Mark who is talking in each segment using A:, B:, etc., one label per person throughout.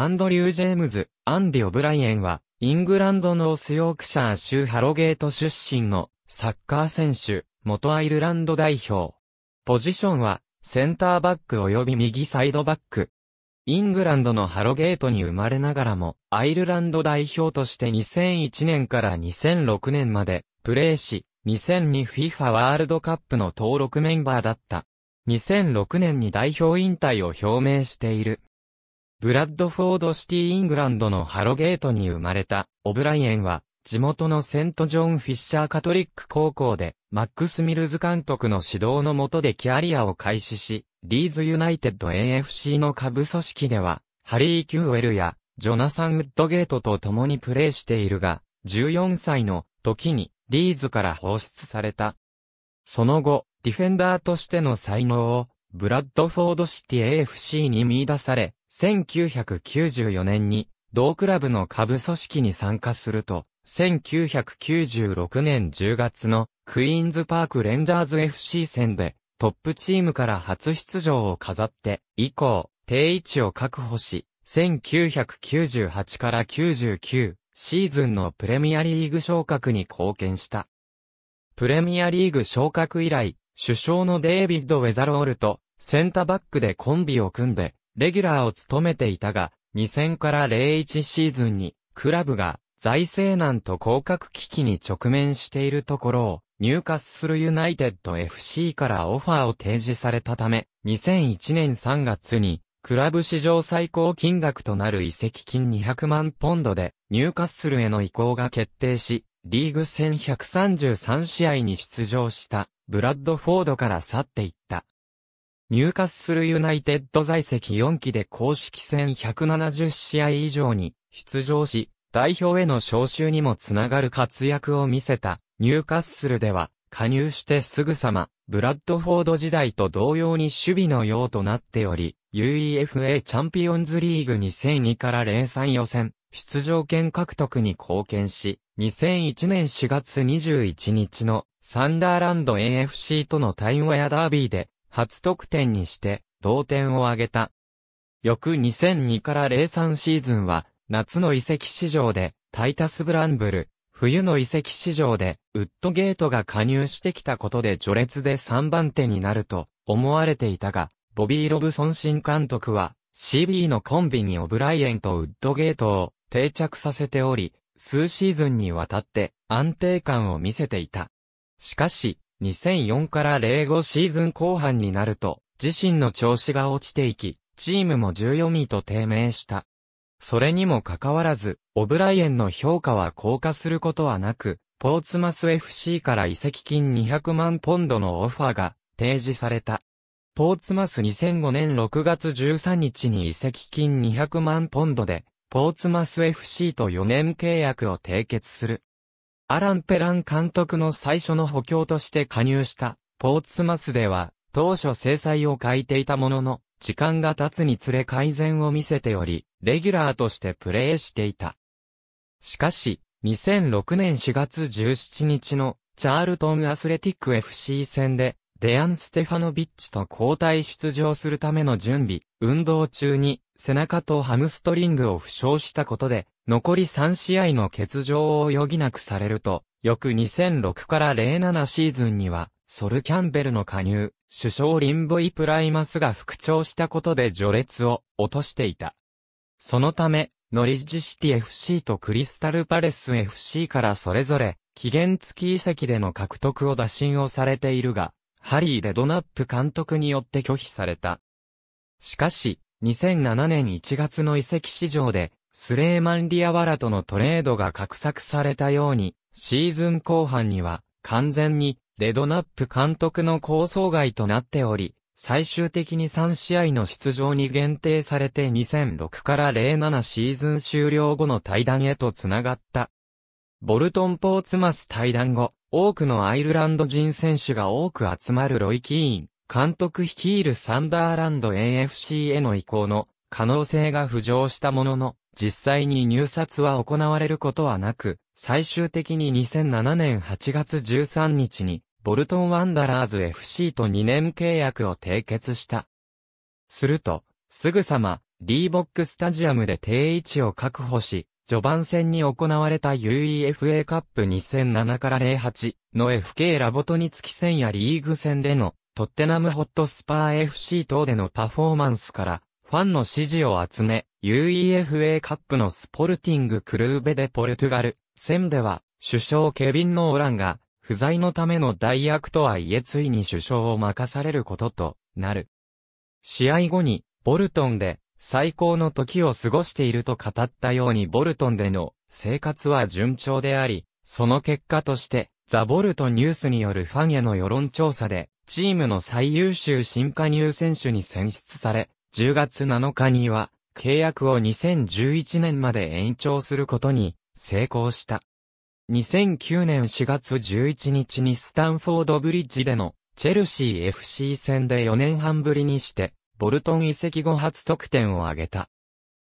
A: アンドリュー・ジェームズ、アンディ・オブライエンは、イングランドのオスヨークシャー州ハロゲート出身のサッカー選手、元アイルランド代表。ポジションは、センターバック及び右サイドバック。イングランドのハロゲートに生まれながらも、アイルランド代表として2001年から2006年まで、プレーし、2002FIFA ワールドカップの登録メンバーだった。2006年に代表引退を表明している。ブラッドフォードシティイングランドのハロゲートに生まれた、オブライエンは、地元のセント・ジョン・フィッシャー・カトリック高校で、マックス・ミルズ監督の指導の下でキャリアを開始し、リーズ・ユナイテッド AFC の下部組織では、ハリー・キューウェルや、ジョナサン・ウッドゲートと共にプレーしているが、14歳の時にリーズから放出された。その後、ディフェンダーとしての才能を、ブラッドフォードシティ AFC に見出され、1994年に同クラブの下部組織に参加すると、1996年10月のクイーンズパークレンジャーズ FC 戦でトップチームから初出場を飾って以降定位置を確保し、1998から99シーズンのプレミアリーグ昇格に貢献した。プレミアリーグ昇格以来、首相のデイビッド・ウェザロールとセンターバックでコンビを組んでレギュラーを務めていたが、2000から01シーズンに、クラブが財政難と降格危機に直面しているところを、入荷するユナイテッド FC からオファーを提示されたため、2001年3月に、クラブ史上最高金額となる移籍金200万ポンドで、入荷するへの移行が決定し、リーグ戦133試合に出場した、ブラッドフォードから去っていった。入荷するユナイテッド在籍4期で公式戦170試合以上に出場し、代表への招集にもつながる活躍を見せた、ニューカッスルでは、加入してすぐさま、ブラッドフォード時代と同様に守備のようとなっており、UEFA チャンピオンズリーグ2002から03予選、出場権獲得に貢献し、2001年4月21日のサンダーランド AFC とのタイムウェアダービーで初得点にして、同点を挙げた。翌2002から03シーズンは、夏の遺跡市場で、タイタス・ブランブル、冬の遺跡市場で、ウッドゲートが加入してきたことで序列で3番手になると思われていたが、ボビー・ロブソン新監督は、CB のコンビにオブライエンとウッドゲートを定着させており、数シーズンにわたって安定感を見せていた。しかし、2004から05シーズン後半になると、自身の調子が落ちていき、チームも14位と低迷した。それにもかかわらず、オブライエンの評価は降下することはなく、ポーツマス FC から移籍金200万ポンドのオファーが提示された。ポーツマス2005年6月13日に移籍金200万ポンドで、ポーツマス FC と4年契約を締結する。アラン・ペラン監督の最初の補強として加入した、ポーツマスでは、当初制裁を欠いていたものの、時間が経つにつれ改善を見せており、レギュラーとしてプレーしていた。しかし、2006年4月17日の、チャールトン・アスレティック FC 戦で、デアン・ステファノビッチと交代出場するための準備、運動中に、背中とハムストリングを負傷したことで、残り3試合の欠場を余儀なくされると、翌2006から07シーズンには、ソル・キャンベルの加入、首相リンボイ・プライマスが復調したことで序列を落としていた。そのため、ノリッジシティ FC とクリスタルパレス FC からそれぞれ、期限付き移籍での獲得を打診をされているが、ハリー・レドナップ監督によって拒否された。しかし、2007年1月の移籍市場で、スレーマン・リアワラとのトレードが画策されたように、シーズン後半には完全にレドナップ監督の構想外となっており、最終的に3試合の出場に限定されて2006から07シーズン終了後の対談へと繋がった。ボルトン・ポーツマス対談後、多くのアイルランド人選手が多く集まるロイ・キーン、監督率いるサンダーランド AFC への移行の可能性が浮上したものの、実際に入札は行われることはなく、最終的に2007年8月13日に、ボルトンワンダラーズ FC と2年契約を締結した。すると、すぐさま、リーボックスタジアムで定位置を確保し、序盤戦に行われた UEFA カップ2007から08の FK ラボトニツキ戦やリーグ戦でのトッテナムホットスパー FC 等でのパフォーマンスからファンの支持を集め、UEFA カップのスポルティングクルーベでポルトガル戦では、首相ケビン・ノーランが、不在のための代役とはいえついに首相を任されることとなる。試合後に、ボルトンで最高の時を過ごしていると語ったようにボルトンでの生活は順調であり、その結果として、ザ・ボルトニュースによるファンへの世論調査で、チームの最優秀新加入選手に選出され、10月7日には、契約を2011年まで延長することに成功した。2009年4月11日にスタンフォードブリッジでのチェルシー FC 戦で4年半ぶりにして、ボルトン移籍後初得点を挙げた。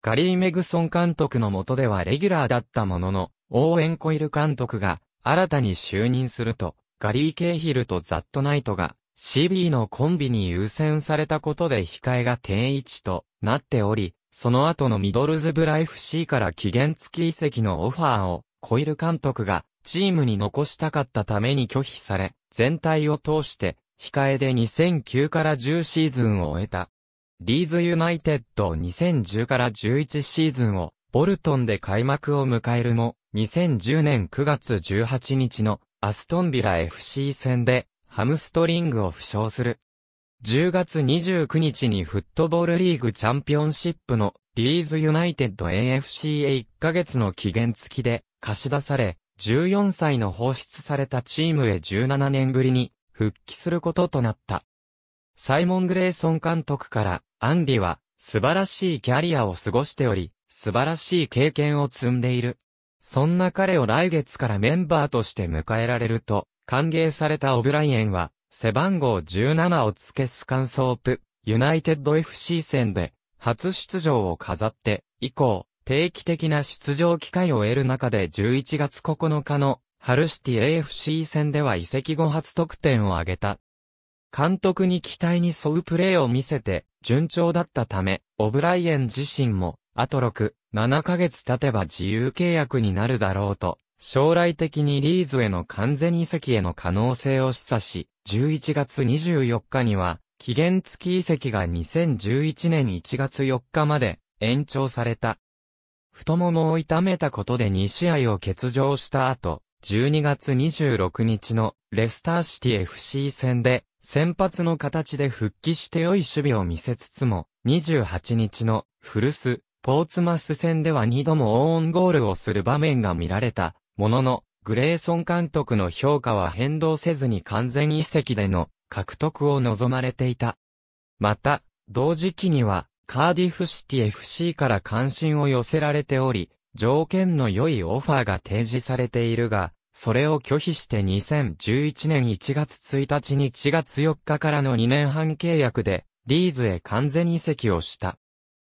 A: ガリー・メグソン監督の下ではレギュラーだったものの、オーエン・コイル監督が新たに就任すると、ガリー・ケイヒルとザット・ナイトが CB のコンビに優先されたことで控えが定位置となっており、その後のミドルズブライフ c から期限付き移籍のオファーをコイル監督がチームに残したかったために拒否され、全体を通して控えで2009から10シーズンを終えた。リーズユナイテッド2010から11シーズンをボルトンで開幕を迎えるも、2010年9月18日のアストンビラ FC 戦でハムストリングを負傷する。10月29日にフットボールリーグチャンピオンシップのリーズユナイテッド AFC へ1ヶ月の期限付きで貸し出され、14歳の放出されたチームへ17年ぶりに復帰することとなった。サイモン・グレイソン監督から、アンディは素晴らしいキャリアを過ごしており、素晴らしい経験を積んでいる。そんな彼を来月からメンバーとして迎えられると、歓迎されたオブライエンは、背番号17を付けスカンソープ、ユナイテッド FC 戦で、初出場を飾って、以降、定期的な出場機会を得る中で11月9日の、ハルシティ AFC 戦では移籍後初得点を挙げた。監督に期待に沿うプレーを見せて、順調だったため、オブライエン自身も、あと6、7ヶ月経てば自由契約になるだろうと将来的にリーズへの完全移籍への可能性を示唆し、11月24日には、期限付き移籍が2011年1月4日まで延長された。太ももを痛めたことで2試合を欠場した後、12月26日のレスターシティ FC 戦で先発の形で復帰して良い守備を見せつつも、28日の古巣、ポーツマス戦では2度もオーンゴールをする場面が見られたものの、グレーソン監督の評価は変動せずに完全移籍での獲得を望まれていた。また、同時期には、カーディフシティ FC から関心を寄せられており、条件の良いオファーが提示されているが、それを拒否して2011年1月1日に1月4日からの2年半契約で、リーズへ完全移籍をした。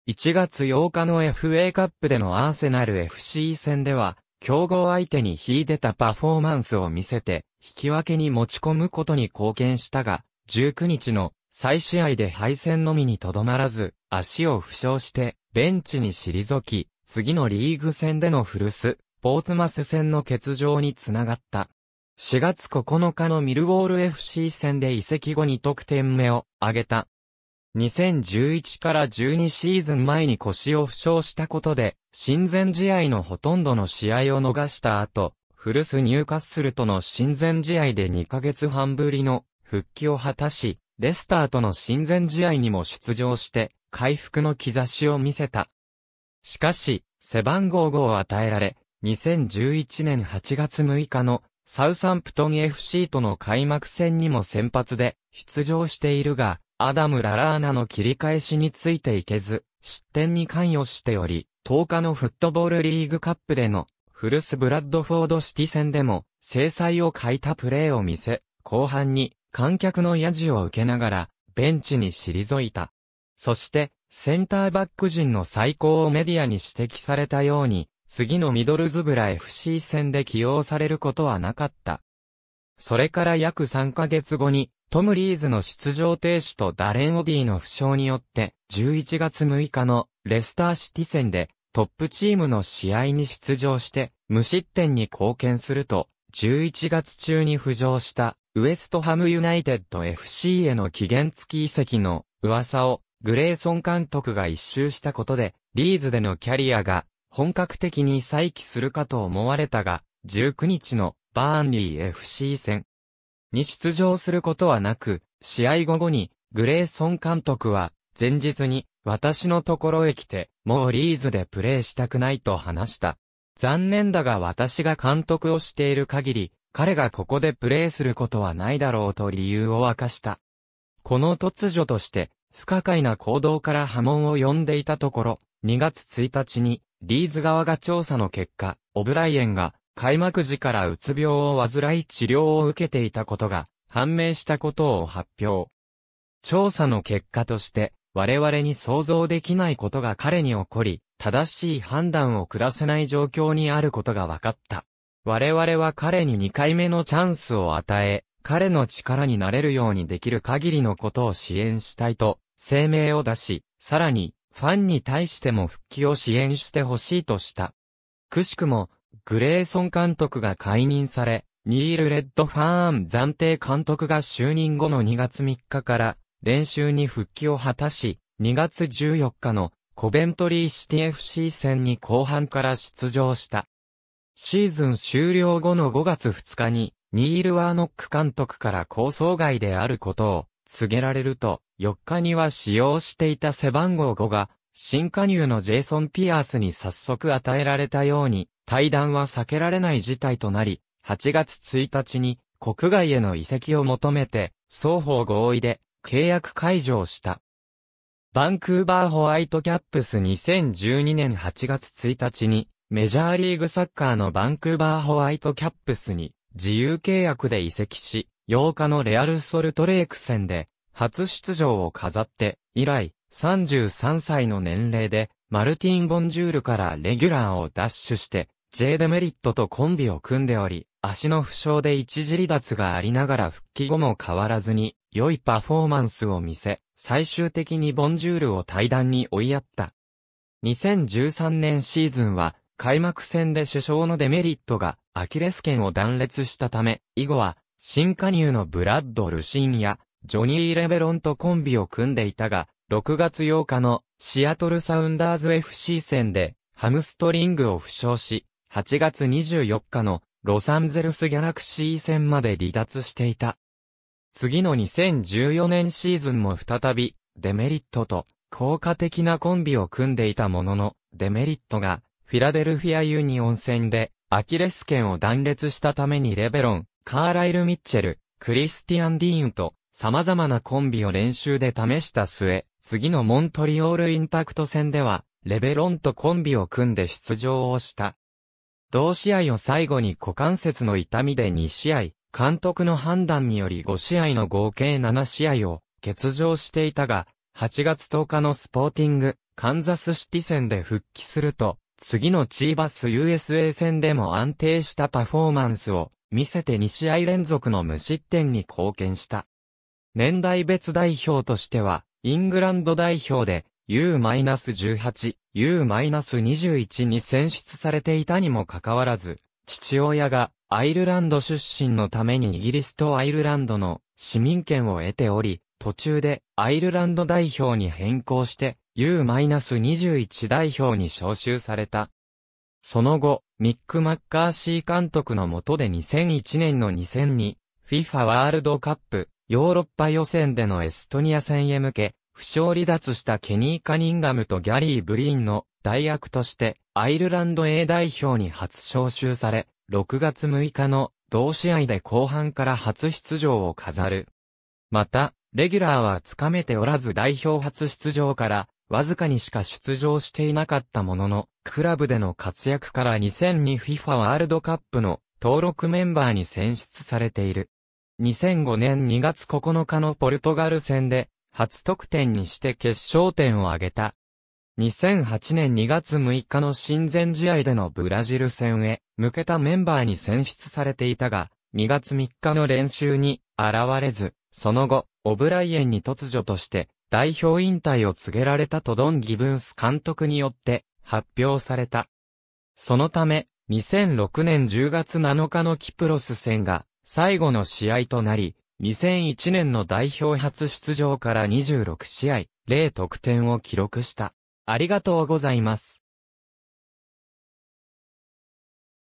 A: 1月8日の FA カップでのアーセナル FC 戦では、競合相手に秀でたパフォーマンスを見せて、引き分けに持ち込むことに貢献したが、19日の再試合で敗戦のみにとどまらず、足を負傷して、ベンチに退き、次のリーグ戦での古巣、ポーツマス戦の欠場につながった。4月9日のミルウォール FC 戦で移籍後に得点目を挙げた2011から12シーズン前に腰を負傷したことで、親善試合のほとんどの試合を逃した後、古巣入荷するとの親善試合で2ヶ月半ぶりの復帰を果たし、レスターとの親善試合にも出場して、回復の兆しを見せた。しかし、背番号5を与えられ、2011年8月6日のサウサンプトン FC との開幕戦にも先発で出場しているが、アダム・ララーナの切り返しについていけず、失点に関与しており、10日のフットボールリーグカップでのフルス・ブラッドフォードシティ戦でも制裁を欠いたプレーを見せ、後半に観客のヤジを受けながらベンチに退いた。そしてセンターバック陣の最高をメディアに指摘されたように、次のミドルズブラ FC 戦で起用されることはなかった。それから約3ヶ月後にトム・リーズの出場停止とダレン・オディの負傷によって、11月6日のレスターシティ戦でトップチームの試合に出場して、無失点に貢献すると、11月中に浮上したウエストハムユナイテッド FC への期限付き移籍の噂をグレーソン監督が一周したことで、リーズでのキャリアが本格的に再起するかと思われたが、19日のバーンリー FC 戦に出場することはなく、試合後後に、グレーソン監督は、前日に、私のところへ来て、もうリーズでプレーしたくないと話した。残念だが私が監督をしている限り、彼がここでプレーすることはないだろうと理由を明かした。この突如として、不可解な行動から波紋を呼んでいたところ、2月1日に、リーズ側が調査の結果、オブライエンが、開幕時からうつ病を患い治療を受けていたことが判明したことを発表。調査の結果として、我々に想像できないことが彼に起こり、正しい判断を下せない状況にあることが分かった。我々は彼に2回目のチャンスを与え、彼の力になれるようにできる限りのことを支援したいと声明を出し、さらにファンに対しても復帰を支援してほしいとした。くしくもグレーソン監督が解任され、ニール・レッドファーン暫定監督が就任後の2月3日から練習に復帰を果たし、2月14日のコベントリーシティ FC 戦に後半から出場した。シーズン終了後の5月2日に、ニール・ワーノック監督から構想外であることを告げられると、4日には使用していた背番号5が新加入のジェイソン・ピアースに早速与えられたように、対談は避けられない事態となり、8月1日に国外への移籍を求めて、双方合意で契約解除をした。バンクーバーホワイトキャップス2012年8月1日に、メジャーリーグサッカーのバンクーバーホワイトキャップスに自由契約で移籍し、8日のレアルソルトレーク戦で初出場を飾って、以来、33歳の年齢で、マルティン・ボンジュールからレギュラーを奪取して、J デメリットとコンビを組んでおり、足の負傷で一時離脱がありながら復帰後も変わらずに、良いパフォーマンスを見せ、最終的にボンジュールを対談に追いやった。2013年シーズンは、開幕戦で首相のデメリットがアキレス腱を断裂したため、以後は新加入のブラッド・ルシンやジョニー・レベロンとコンビを組んでいたが、6月8日のシアトルサウンダーズ FC 戦でハムストリングを負傷し、8月24日のロサンゼルスギャラクシー戦まで離脱していた。次の2014年シーズンも再びデメリットと効果的なコンビを組んでいたものの、デメリットがフィラデルフィアユニオン戦でアキレス腱を断裂したためにレベロン、カーライル・ミッチェル、クリスティアン・ディーンと様々なコンビを練習で試した末、次のモントリオールインパクト戦では、レベロンとコンビを組んで出場をした。同試合を最後に股関節の痛みで2試合、監督の判断により5試合の合計7試合を欠場していたが、8月10日のスポーティング、カンザスシティ戦で復帰すると、次のチーバス USA 戦でも安定したパフォーマンスを見せて2試合連続の無失点に貢献した。年代別代表としては、イングランド代表で U-18、U-21 に選出されていたにもかかわらず、父親がアイルランド出身のためにイギリスとアイルランドの市民権を得ており、途中でアイルランド代表に変更して U-21 代表に招集された。その後、ミック・マッカーシー監督の下で2001年の2002 FIFA ワールドカップヨーロッパ予選でのエストニア戦へ向け、負傷離脱したケニー・カニンガムとギャリー・ブリーンの代役としてアイルランド A 代表に初招集され、6月6日の同試合で後半から初出場を飾る。また、レギュラーはつかめておらず代表初出場からわずかにしか出場していなかったものの、クラブでの活躍から 2002FIFA ワールドカップの登録メンバーに選出されている。2005年2月9日のポルトガル戦で、初得点にして決勝点を挙げた。2008年2月6日の親善試合でのブラジル戦へ向けたメンバーに選出されていたが、2月3日の練習に現れず、その後、オブライエンに突如として代表引退を告げられたとドン・ギブンス監督によって発表された。そのため、2006年10月7日のキプロス戦が最後の試合となり、2001年の代表初出場から26試合、0得点を記録した。ありがとうございます。